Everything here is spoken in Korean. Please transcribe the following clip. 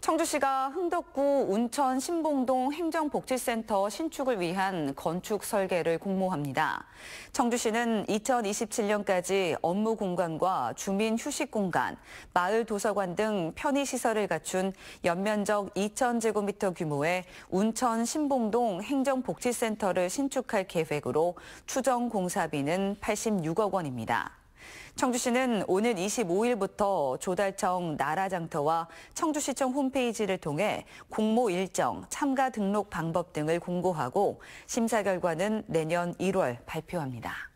청주시가 흥덕구 운천 신봉동 행정복지센터 신축을 위한 건축 설계를 공모합니다. 청주시는 2027년까지 업무 공간과 주민 휴식 공간, 마을 도서관 등 편의 시설을 갖춘 연면적 2,000제곱미터 규모의 운천 신봉동 행정복지센터를 신축할 계획으로 추정 공사비는 86억 원입니다. 청주시는 오는 25일부터 조달청 나라장터와 청주시청 홈페이지를 통해 공모 일정, 참가 등록 방법 등을 공고하고 심사 결과는 내년 1월 발표합니다.